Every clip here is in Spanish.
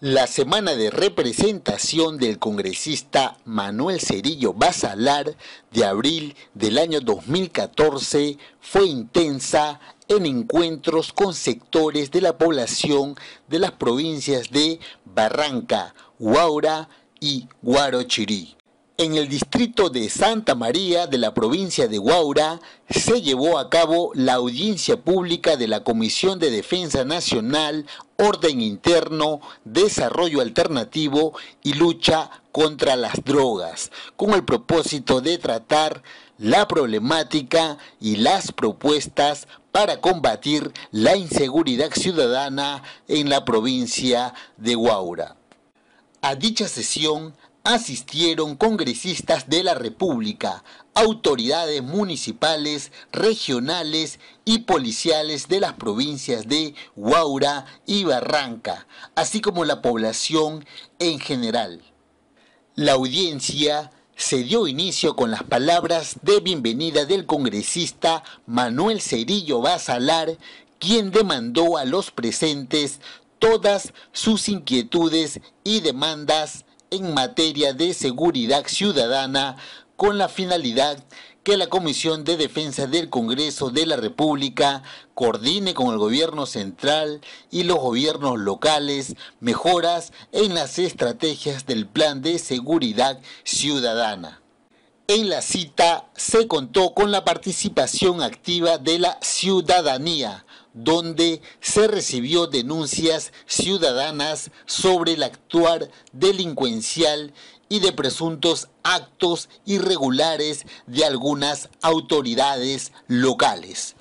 La semana de representación del congresista Manuel Cerillo Basalar de abril del año 2014 fue intensa en encuentros con sectores de la población de las provincias de Barranca, Huaura y Guarochirí. En el distrito de Santa María de la provincia de Guaura se llevó a cabo la audiencia pública de la Comisión de Defensa Nacional, Orden Interno, Desarrollo Alternativo y Lucha contra las Drogas, con el propósito de tratar la problemática y las propuestas para combatir la inseguridad ciudadana en la provincia de Guaura. A dicha sesión asistieron congresistas de la República, autoridades municipales, regionales y policiales de las provincias de Huaura y Barranca, así como la población en general. La audiencia se dio inicio con las palabras de bienvenida del congresista Manuel Cerillo Basalar, quien demandó a los presentes todas sus inquietudes y demandas en materia de seguridad ciudadana con la finalidad que la Comisión de Defensa del Congreso de la República coordine con el gobierno central y los gobiernos locales mejoras en las estrategias del Plan de Seguridad Ciudadana. En la cita se contó con la participación activa de la ciudadanía, donde se recibió denuncias ciudadanas sobre el actuar delincuencial y de presuntos actos irregulares de algunas autoridades locales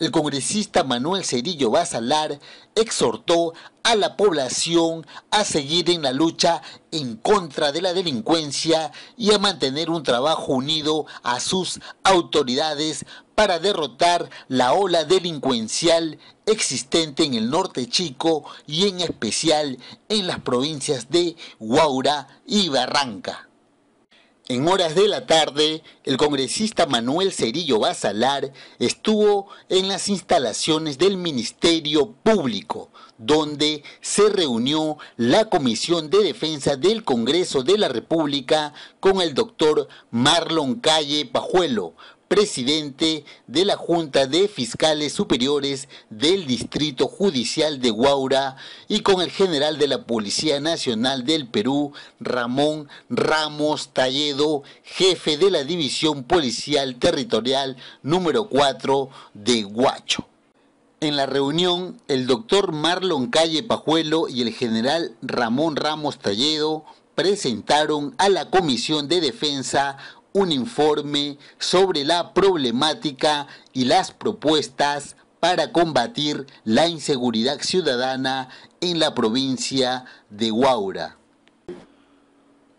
el congresista Manuel Cerillo Basalar exhortó a la población a seguir en la lucha en contra de la delincuencia y a mantener un trabajo unido a sus autoridades para derrotar la ola delincuencial existente en el norte chico y en especial en las provincias de Guaura y Barranca. En horas de la tarde, el congresista Manuel Cerillo Basalar estuvo en las instalaciones del Ministerio Público, donde se reunió la Comisión de Defensa del Congreso de la República con el doctor Marlon Calle Pajuelo presidente de la Junta de Fiscales Superiores del Distrito Judicial de Guaura y con el general de la Policía Nacional del Perú, Ramón Ramos Talledo, jefe de la División Policial Territorial número 4 de Huacho. En la reunión, el doctor Marlon Calle Pajuelo y el general Ramón Ramos Talledo presentaron a la Comisión de Defensa un informe sobre la problemática y las propuestas para combatir la inseguridad ciudadana en la provincia de Guaura.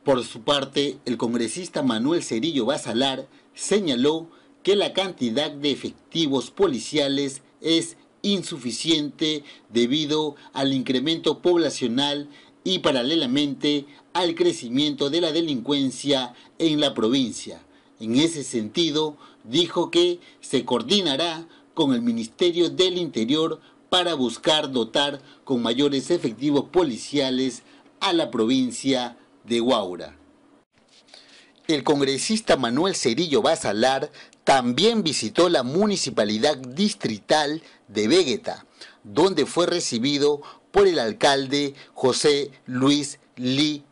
Por su parte, el congresista Manuel Cerillo Basalar señaló que la cantidad de efectivos policiales es insuficiente debido al incremento poblacional y paralelamente al crecimiento de la delincuencia en la provincia. En ese sentido, dijo que se coordinará con el Ministerio del Interior para buscar dotar con mayores efectivos policiales a la provincia de Guaura. El congresista Manuel Cerillo Basalar también visitó la municipalidad distrital de Vegeta, donde fue recibido por el alcalde José Luis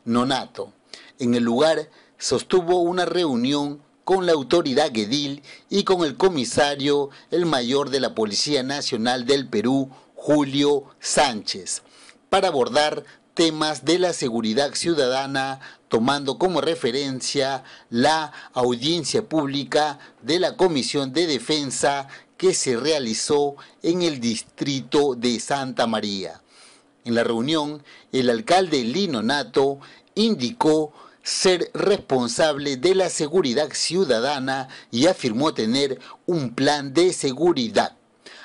Nonato. En el lugar sostuvo una reunión con la autoridad Guedil y con el comisario, el mayor de la Policía Nacional del Perú, Julio Sánchez, para abordar temas de la seguridad ciudadana, tomando como referencia la audiencia pública de la Comisión de Defensa que se realizó en el distrito de Santa María. En la reunión, el alcalde Lino Nato indicó ser responsable de la seguridad ciudadana y afirmó tener un plan de seguridad.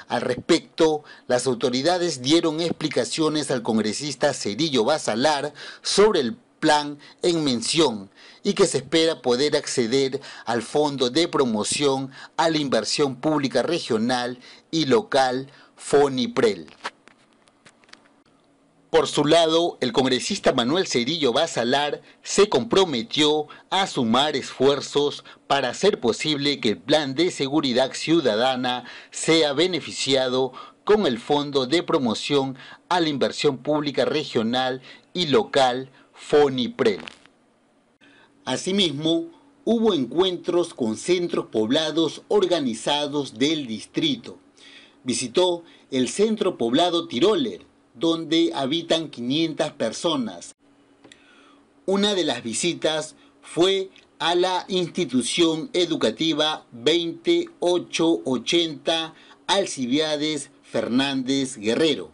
Al respecto, las autoridades dieron explicaciones al congresista Cerillo Basalar sobre el plan en mención y que se espera poder acceder al Fondo de Promoción a la Inversión Pública Regional y Local FONIPREL. Por su lado, el congresista Manuel Cerillo Basalar se comprometió a sumar esfuerzos para hacer posible que el Plan de Seguridad Ciudadana sea beneficiado con el Fondo de Promoción a la Inversión Pública Regional y Local, FONIPREL. Asimismo, hubo encuentros con centros poblados organizados del distrito. Visitó el Centro Poblado Tiroler, donde habitan 500 personas. Una de las visitas fue a la institución educativa 2880 Alcibiades Fernández Guerrero.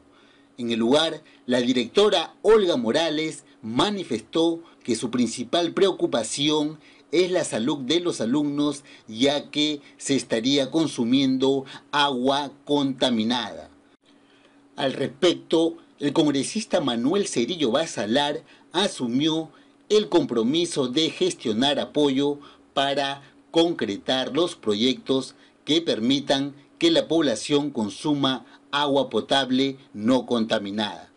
En el lugar, la directora Olga Morales manifestó que su principal preocupación es la salud de los alumnos ya que se estaría consumiendo agua contaminada. Al respecto, el congresista Manuel Cerillo Basalar asumió el compromiso de gestionar apoyo para concretar los proyectos que permitan que la población consuma agua potable no contaminada.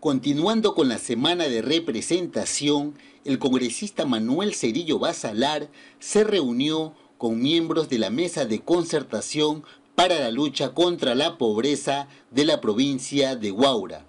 Continuando con la semana de representación, el congresista Manuel Cerillo Basalar se reunió con miembros de la Mesa de Concertación para la lucha contra la pobreza de la provincia de Guaura.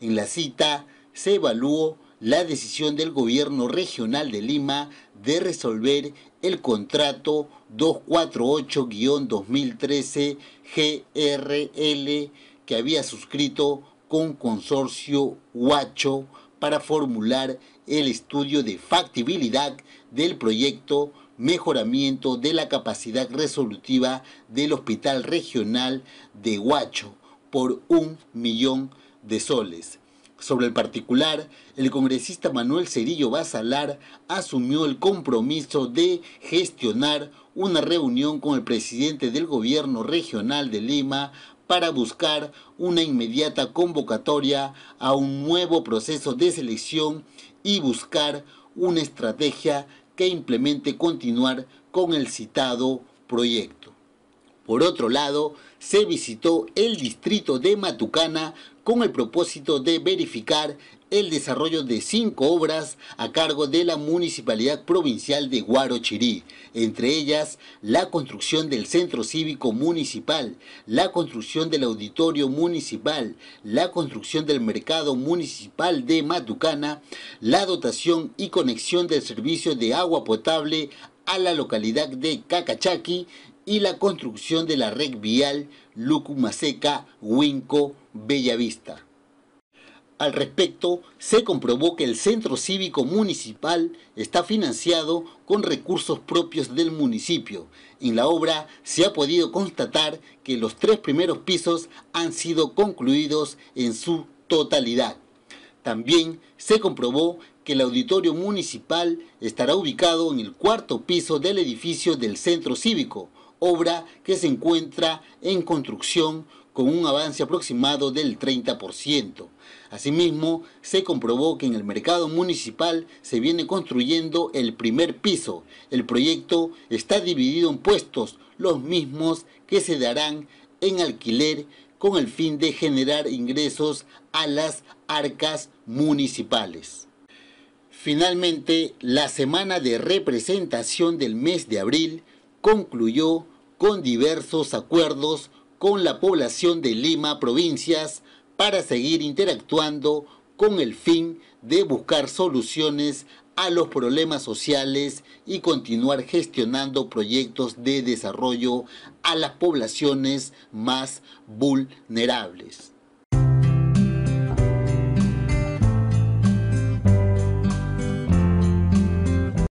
En la cita se evaluó la decisión del gobierno regional de Lima de resolver el contrato 248-2013 GRL que había suscrito con Consorcio Huacho para formular el estudio de factibilidad del proyecto mejoramiento de la capacidad resolutiva del Hospital Regional de Huacho por un millón de soles. Sobre el particular, el congresista Manuel Cerillo Basalar asumió el compromiso de gestionar una reunión con el presidente del gobierno regional de Lima para buscar una inmediata convocatoria a un nuevo proceso de selección y buscar una estrategia que implemente continuar con el citado proyecto. Por otro lado, se visitó el distrito de Matucana con el propósito de verificar el desarrollo de cinco obras a cargo de la Municipalidad Provincial de Guarochirí, entre ellas la construcción del Centro Cívico Municipal, la construcción del Auditorio Municipal, la construcción del Mercado Municipal de Matucana, la dotación y conexión del servicio de agua potable a la localidad de Cacachaqui y la construcción de la red vial Lucumaseca-Huinco-Bellavista. Al respecto, se comprobó que el Centro Cívico Municipal está financiado con recursos propios del municipio. En la obra se ha podido constatar que los tres primeros pisos han sido concluidos en su totalidad. También se comprobó que el auditorio municipal estará ubicado en el cuarto piso del edificio del Centro Cívico, obra que se encuentra en construcción con un avance aproximado del 30%. Asimismo, se comprobó que en el mercado municipal se viene construyendo el primer piso. El proyecto está dividido en puestos, los mismos que se darán en alquiler con el fin de generar ingresos a las arcas municipales. Finalmente, la semana de representación del mes de abril concluyó con diversos acuerdos con la población de Lima provincias para seguir interactuando con el fin de buscar soluciones a los problemas sociales y continuar gestionando proyectos de desarrollo a las poblaciones más vulnerables.